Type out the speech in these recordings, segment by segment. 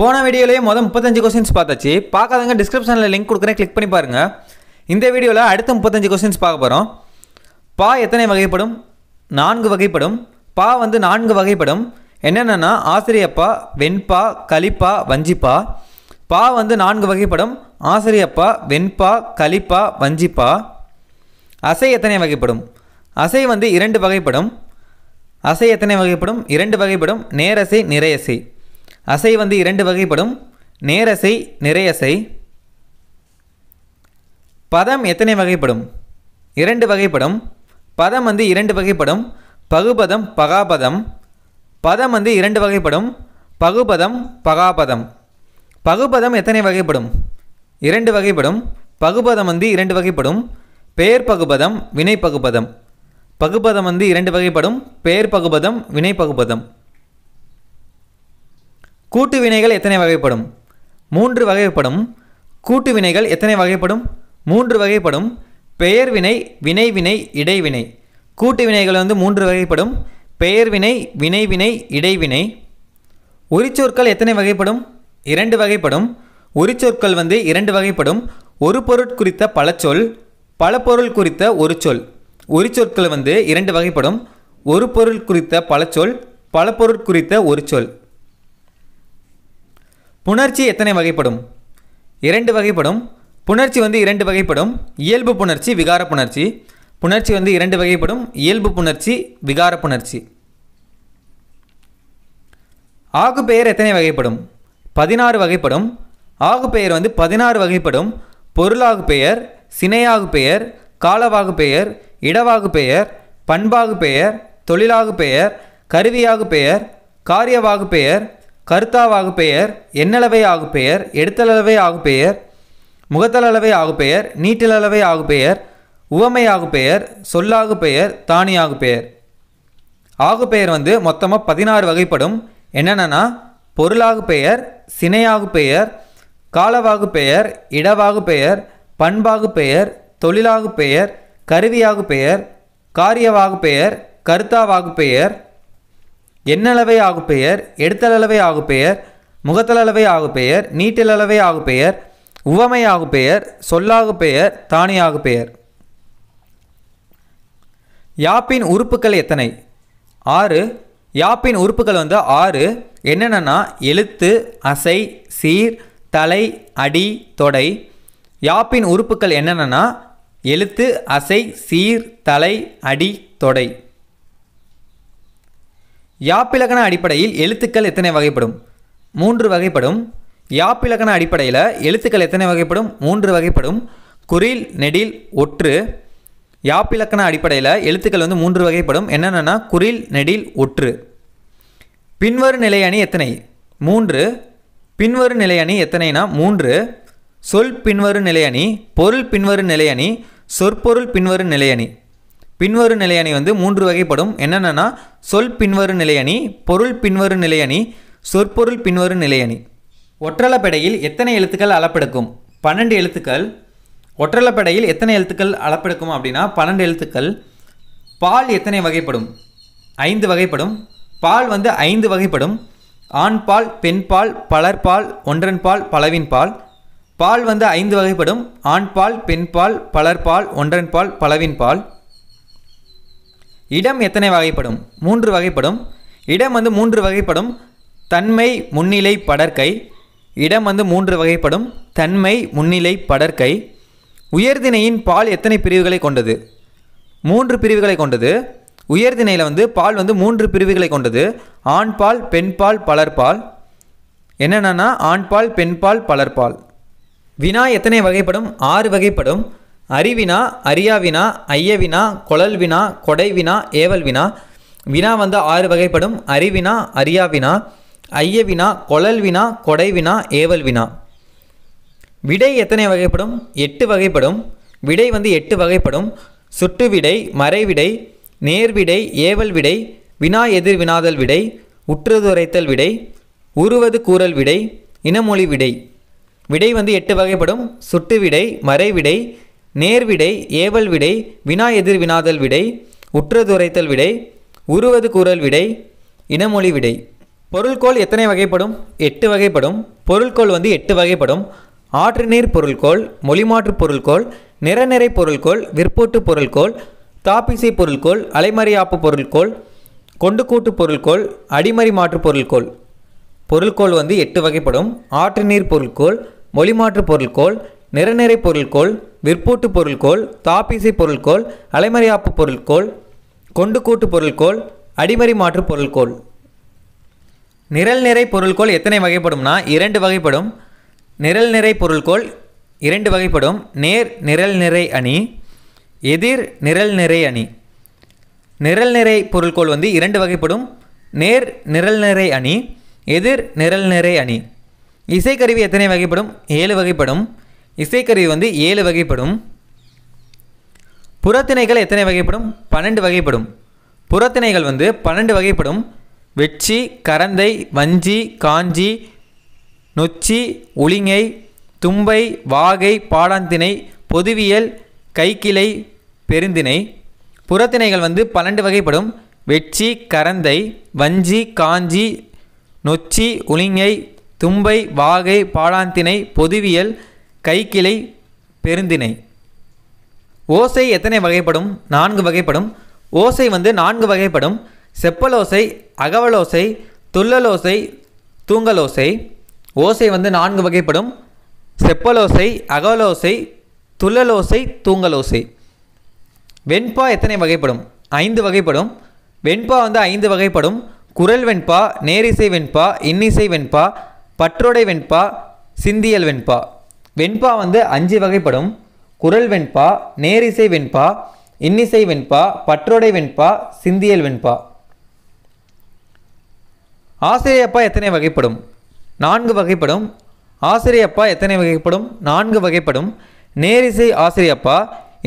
போன வீடியோலேயே மொதல் முப்பத்தஞ்சு கொஸ்டின்ஸ் பார்த்தாச்சு பார்க்காதவங்க டிஸ்கிரிப்ஷனில் லிங்க் கொடுக்குறேன் கிளிக் பண்ணி பாருங்கள் இந்த வீடியோவில் அடுத்த முப்பத்தஞ்சு கொஸ்டின்ஸ் பார்க்க போகிறோம் பா எத்தனை வகைப்படும் நான்கு வகைப்படும் பா வந்து நான்கு வகைப்படும் என்னென்னா ஆசிரியப்பா வெண்பா கலிப்பா வஞ்சிப்பா பா வந்து நான்கு வகைப்படும் ஆசிரியப்பா வெண்பா கலிப்பா வஞ்சிப்பா அசை எத்தனை வகைப்படும் அசை வந்து இரண்டு வகைப்படும் அசை எத்தனை வகைப்படும் இரண்டு வகைப்படும் நேரசை நிறையசை அசை வந்து இரண்டு வகைப்படும் நேரசை நிறையசை பதம் எத்தனை வகைப்படும் இரண்டு வகைப்படும் பதம் வந்து இரண்டு வகைப்படும் பகுபதம் பகாபதம் பதம் வந்து இரண்டு வகைப்படும் பகுபதம் பகாபதம் பகுபதம் எத்தனை வகைப்படும் இரண்டு வகைப்படும் பகுபதம் வந்து இரண்டு வகைப்படும் பெயர் பகுபதம் வினை பகுபதம் பகுபதம் வந்து இரண்டு வகைப்படும் பெயர் பகுபதம் வினை பகுபதம் கூட்டு வினைகள் எத்தனை வகைப்படும் மூன்று வகைப்படும் கூட்டு வினைகள் எத்தனை வகைப்படும் மூன்று வகைப்படும் பெயர் வினை வினைவினை இடைவினை கூட்டு வினைகள் வந்து மூன்று வகைப்படும் பெயர் வினை வினைவினை இடைவினை உரிச்சொற்கள் எத்தனை வகைப்படும் இரண்டு வகைப்படும் உரிச்சொற்கள் வந்து இரண்டு வகைப்படும் ஒரு பொருள் குறித்த பல சொல் பல பொருள் குறித்த ஒரு சொல் உரிச்சொற்கள் வந்து இரண்டு வகைப்படும் ஒரு பொருள் குறித்த பல சொல் பல பொருள் குறித்த ஒரு சொல் புணர்ச்சி எத்தனை வகைப்படும் இரண்டு வகைப்படும் புணர்ச்சி வந்து இரண்டு வகைப்படும் இயல்பு புணர்ச்சி விகார புணர்ச்சி புணர்ச்சி வந்து இரண்டு வகைப்படும் இயல்பு புணர்ச்சி விகார புணர்ச்சி ஆகு பெயர் எத்தனை வகைப்படும் பதினாறு வகைப்படும் ஆகு பெயர் வந்து பதினாறு வகைப்படும் பொருளாகு பெயர் சினையாகு பெயர் காலவாகு பெயர் இடவாகு பெயர் பண்பாகு பெயர் தொழிலாகு பெயர் கருவியாகு பெயர் காரியவாகு பெயர் கருத்தாவாகு பெயர் எண்ணளவை ஆகு பெயர் எடுத்தளவை ஆகு பெயர் முகத்தளவை ஆகு பெயர் நீட்டளவை ஆகு பெயர் உவமை ஆகு பெயர் சொல்லாகு பெயர் தானியாகு பெயர் ஆகு பெயர் வந்து மொத்தமாக பதினாறு வகைப்படும் என்னென்னா பொருளாகு பெயர் சினையாகு பெயர் காலவாகு பெயர் இடவாகு பெயர் பண்பாகு பெயர் தொழிலாகு பெயர் கருவியாகு பெயர் காரியவாகு பெயர் கருத்தாவாகு பெயர் எண்ணளவை ஆகு பெயர் எடுத்தலளவை ஆகு பெயர் முகத்தலளவை ஆகு பெயர் நீட்டலளவை ஆகு பெயர் உவமை ஆகு பெயர் சொல்லாகு பெயர் தானியாகு பெயர் யாப்பின் உறுப்புகள் எத்தனை ஆறு யாப்பின் உறுப்புகள் வந்து ஆறு என்னென்னா எழுத்து அசை சீர் தலை அடி தொடை யாப்பின் உறுப்புகள் என்னென்னா எழுத்து அசை சீர் தலை அடி தொடை யாப்பிலக்கண அடிப்படையில் எழுத்துக்கள் எத்தனை வகைப்படும் மூன்று வகைப்படும் யாப்பிலக்கண அடிப்படையில் எழுத்துக்கள் எத்தனை வகைப்படும் மூன்று வகைப்படும் குறில் நெடில் ஒற்று யாப்பிலக்கண அடிப்படையில் எழுத்துக்கள் வந்து மூன்று வகைப்படும் என்னென்னா குறில் நெடில் ஒற்று பின்வரும் நிலையணி எத்தனை மூன்று பின்வரும் நிலையணி எத்தனைனா மூன்று சொல் பின்வரும் நிலையணி பொருள் பின்வரும் நிலையணி சொற்பொருள் பின்வரும் நிலையணி பின்வரும் நிலையணி வந்து மூன்று வகைப்படும் என்னென்னா சொல் பின்வரும் நிலையணி பொருள் பின்வரும் நிலையணி சொற்பொருள் பின்வரும் நிலையணி ஒற்றலப்படையில் எத்தனை எழுத்துக்கள் அளப்பெடுக்கும் பன்னெண்டு எழுத்துக்கள் ஒற்றலப்படையில் எத்தனை எழுத்துக்கள் அளப்பெடுக்கும் அப்படின்னா பன்னெண்டு எழுத்துக்கள் பால் எத்தனை வகைப்படும் ஐந்து வகைப்படும் பால் வந்து ஐந்து வகைப்படும் ஆண் பால் பெண் பால் பலர்பால் ஒன்றன் பால் பலவின் பால் பால் வந்து ஐந்து வகைப்படும் ஆண் பால் பெண் பால் பலர்பால் ஒன்றன் பால் பலவின் பால் இடம் எத்தனை வகைப்படும் மூன்று வகைப்படும் இடம் வந்து மூன்று வகைப்படும் தன்மை முன்னிலை படற்கை இடம் வந்து மூன்று வகைப்படும் தன்மை முன்னிலை படற்கை உயர்திணையின் பால் எத்தனை பிரிவுகளை கொண்டது மூன்று பிரிவுகளை கொண்டது உயர்திணையில் வந்து பால் வந்து மூன்று பிரிவுகளை கொண்டது ஆண் பால் பெண் பால் பலர்பால் என்னென்னா ஆண் பால் பெண் பால் பலர்பால் வினா எத்தனை வகைப்படும் ஆறு வகைப்படும் அறிவினா அரியாவினா ஐயவினா கொழல்வினா கொடைவினா ஏவல்வினா வினா வந்து ஆறு வகைப்படும் அறிவினா அரியாவினா ஐயவினா கொழல்வினா கொடைவினா ஏவல்வினா விடை எத்தனை வகைப்படும் எட்டு வகைப்படும் விடை வந்து எட்டு வகைப்படும் சுட்டு விடை மறைவிடை நேர்விடை ஏவல் விடை வினா எதிர் வினாதல் விடை உற்றுதுரைத்தல் விடை உருவது கூறல் விடை இனமொழி விடை விடை வந்து எட்டு வகைப்படும் சுட்டு விடை மறைவிடை நேர்விடை ஏவல் விடை வினா எதிர் வினாதல் விடை உற்றதுரைத்தல் விடை உருவது கூறல் விடை இனமொழி விடை பொருள்கோள் எத்தனை வகைப்படும் எட்டு வகைப்படும் பொருள்கோள் வந்து எட்டு வகைப்படும் ஆற்று நீர் பொருள்கோள் மொழிமாற்று பொருள்கோள் நிறநிறை பொருள்கோள் விற்போட்டு பொருள்கோள் தாப்பிசை பொருள்கோள் அலைமறியாப்பு பொருள்கோள் கொண்டு கூட்டு பொருள்கோள் அடிமறி மாற்று பொருள்கோள் பொருள்கோள் வந்து எட்டு வகைப்படும் ஆற்று நீர் பொருள்கோள் மொழிமாற்று பொருள்கோள் நிறநிறை பொருள்கோள் விற்பூட்டு பொருள்கோள் தாப்பீசை பொருள்கோள் அலைமறையாப்பு பொருள்கோள் கொண்டு கூட்டு பொருள்கோள் அடிமறி மாற்று பொருள்கோள் நிரல் நிறை பொருள்கோள் எத்தனை வகைப்படும்னா இரண்டு வகைப்படும் நிரல் நிறை பொருள்கோள் இரண்டு வகைப்படும் நேர் நிரல் நிறை அணி எதிர் நிரல் நிறை அணி நிரல் நிறை பொருள்கோள் வந்து இரண்டு வகைப்படும் நேர் நிரல் நிறை அணி எதிர் நிரல் நிறை அணி இசைக்கருவி எத்தனை வகைப்படும் ஏழு வகைப்படும் இசைக்கருவி வந்து ஏழு வகைப்படும் புறத்திணைகள் எத்தனை வகைப்படும் பன்னெண்டு வகைப்படும் புறத்திணைகள் வந்து பன்னெண்டு வகைப்படும் வெட்சி கரந்தை வஞ்சி காஞ்சி நொச்சி ஒளிங்கை தும்பை வாகை பாடாந்திணை பொதுவியல் கைக்கிளை பெருந்திணை புறத்திணைகள் வந்து பன்னெண்டு வகைப்படும் வெட்சி கரந்தை வஞ்சி காஞ்சி நொச்சி உளிங்கை தும்பை வாகை பாடாந்திணை பொதுவியல் கைக்கிளை பெருந்திணை ஓசை எத்தனை வகைப்படும் நான்கு வகைப்படும் ஓசை வந்து நான்கு வகைப்படும் செப்பலோசை அகவலோசை துள்ளலோசை தூங்கலோசை ஓசை வந்து நான்கு வகைப்படும் செப்பலோசை அகவலோசை துள்ளலோசை தூங்கலோசை வெண்பா எத்தனை வகைப்படும் ஐந்து வகைப்படும் வெண்பா வந்து ஐந்து வகைப்படும் குரல் வெண்பா நேரிசை வெண்பா இன்னிசை வெண்பா பற்றோடை வெண்பா சிந்தியல் வெண்பா வெண்பா வந்து அஞ்சு வகைப்படும் குரல் வெண்பா நேரிசை வெண்பா இன்னிசை வெண்பா பற்றோடை வெண்பா சிந்தியல் வெண்பா ஆசிரியப்பா எத்தனை வகைப்படும் நான்கு வகைப்படும் ஆசிரியப்பா எத்தனை வகைப்படும் நான்கு வகைப்படும் நேரிசை ஆசிரியப்பா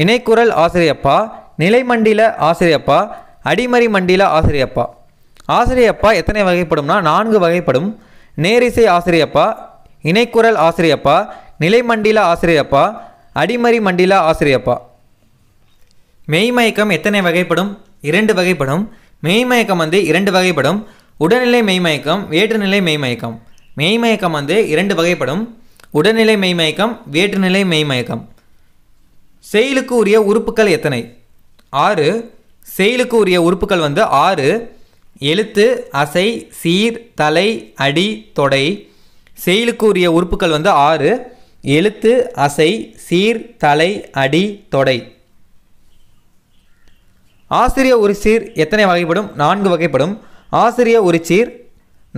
இணைக்குரல் ஆசிரியப்பா நிலைமண்டில ஆசிரியப்பா அடிமறி மண்டில ஆசிரியப்பா ஆசிரியப்பா எத்தனை வகைப்படும்னா நான்கு வகைப்படும் நேரிசை ஆசிரியப்பா இணைக்குரல் ஆசிரியப்பா நிலை மண்டில ஆசிரியப்பா அடிமறி மண்டில ஆசிரியப்பா மெய்மயக்கம் எத்தனை வகைப்படும் இரண்டு வகைப்படும் மெய்மயக்கம் வந்து இரண்டு வகைப்படும் உடல்நிலை மெய்மயக்கம் வேற்றுநிலை மெய்மயக்கம் மெய்மயக்கம் வந்து இரண்டு வகைப்படும் உடல்நிலை மெய்மயக்கம் வேற்றுநிலை மெய்மயக்கம் செயலுக்கு உரிய உறுப்புகள் எத்தனை ஆறு செயலுக்கு உரிய உறுப்புகள் வந்து ஆறு எழுத்து அசை சீர் தலை அடி தொடை செயலுக்கு உரிய உறுப்புகள் வந்து ஆறு எழுத்து அசை சீர் தலை அடி தொடை ஆசிரிய ஒரு சீர் எத்தனை வகைப்படும் நான்கு வகைப்படும் ஆசிரிய ஒரு சீர்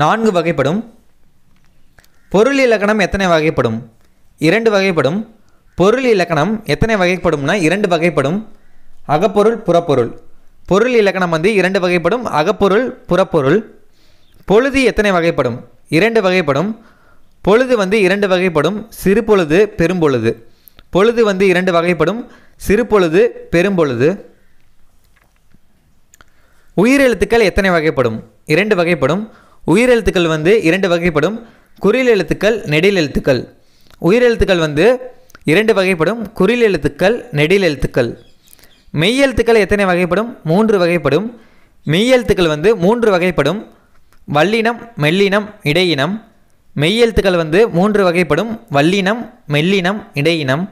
நான்கு வகைப்படும் பொருள் இலக்கணம் எத்தனை வகைப்படும் இரண்டு வகைப்படும் பொருள் இலக்கணம் எத்தனை வகைப்படும்னா இரண்டு வகைப்படும் அகப்பொருள் புறப்பொருள் பொருள் இலக்கணம் வந்து இரண்டு வகைப்படும் அகப்பொருள் புறப்பொருள் பொழுது எத்தனை வகைப்படும் இரண்டு வகைப்படும் பொழுது வந்து இரண்டு வகைப்படும் சிறுபொழுது பெரும்பொழுது பொழுது வந்து இரண்டு வகைப்படும் சிறுபொழுது பெரும்பொழுது உயிரெழுத்துக்கள் எத்தனை வகைப்படும் இரண்டு வகைப்படும் உயிரெழுத்துக்கள் வந்து இரண்டு வகைப்படும் குறில் எழுத்துக்கள் நெடில் எழுத்துக்கள் உயிரெழுத்துக்கள் வந்து இரண்டு வகைப்படும் குறில் எழுத்துக்கள் நெடில் எழுத்துக்கள் மெய்யெழுத்துக்கள் எத்தனை வகைப்படும் மூன்று வகைப்படும் மெய்யெழுத்துக்கள் வந்து மூன்று வகைப்படும் வல்லினம் மெல்லினம் இடையினம் மெய்யெழுத்துக்கள் வந்து மூன்று வகைப்படும் வல்லினம் மெல்லினம் இடையினம்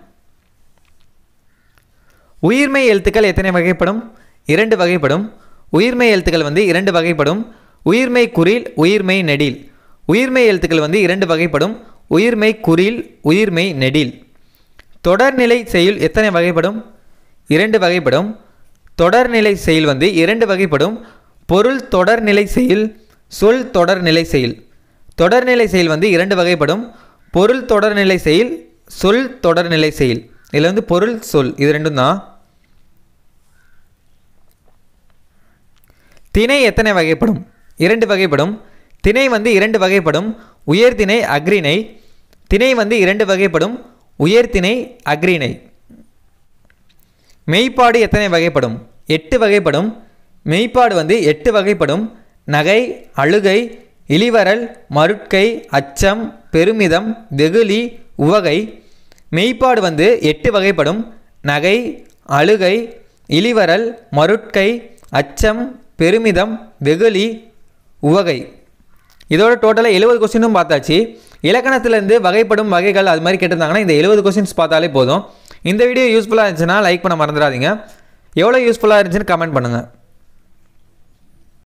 உயிர்மை எழுத்துக்கள் எத்தனை வகைப்படும் இரண்டு வகைப்படும் உயிர்மை எழுத்துக்கள் வந்து இரண்டு வகைப்படும் உயிர்மை குரில் உயிர்மை நெடில் உயிர்மை எழுத்துக்கள் வந்து இரண்டு வகைப்படும் உயிர்மை குரில் உயிர்மை நெடில் தொடர்நிலை செயல் எத்தனை வகைப்படும் இரண்டு வகைப்படும் தொடர்நிலை செயல் வந்து இரண்டு வகைப்படும் பொருள் தொடர்நிலை செயல் சொல் தொடர்நிலை செயல் தொடர்நிலை செயல் வந்து இரண்டு வகைப்படும் பொருள் தொடர்நிலை செயல் சொல் தொடர்நிலை செயல் இதில் வந்து பொருள் சொல் இது ரெண்டும் தான் திணை எத்தனை வகைப்படும் இரண்டு வகைப்படும் திணை வந்து இரண்டு வகைப்படும் உயர்திணை அக்ரிணை திணை வந்து இரண்டு வகைப்படும் உயர்திணை அக்ரிணை மெய்ப்பாடு எத்தனை வகைப்படும் எட்டு வகைப்படும் மெய்ப்பாடு வந்து எட்டு வகைப்படும் நகை அழுகை இளிவரல் மருட்கை அச்சம் பெருமிதம் வெகுளி உவகை மெய்ப்பாடு வந்து எட்டு வகைப்படும் நகை அழுகை இளிவரல் மருட்கை அச்சம் பெருமிதம் வெகுளி உவகை இதோட டோட்டலாக எழுபது கொஸ்டினும் பார்த்தாச்சு இலக்கணத்திலேருந்து வகைப்படும் வகைகள் அது மாதிரி கேட்டிருந்தாங்கன்னா இந்த எழுபது கொஸ்டின்ஸ் பார்த்தாலே போதும் இந்த வீடியோ யூஸ்ஃபுல்லாக இருந்துச்சுன்னா லைக் பண்ண மறந்துடாதீங்க எவ்வளோ யூஸ்ஃபுல்லாக இருந்துச்சுன்னு கமெண்ட் பண்ணுங்கள்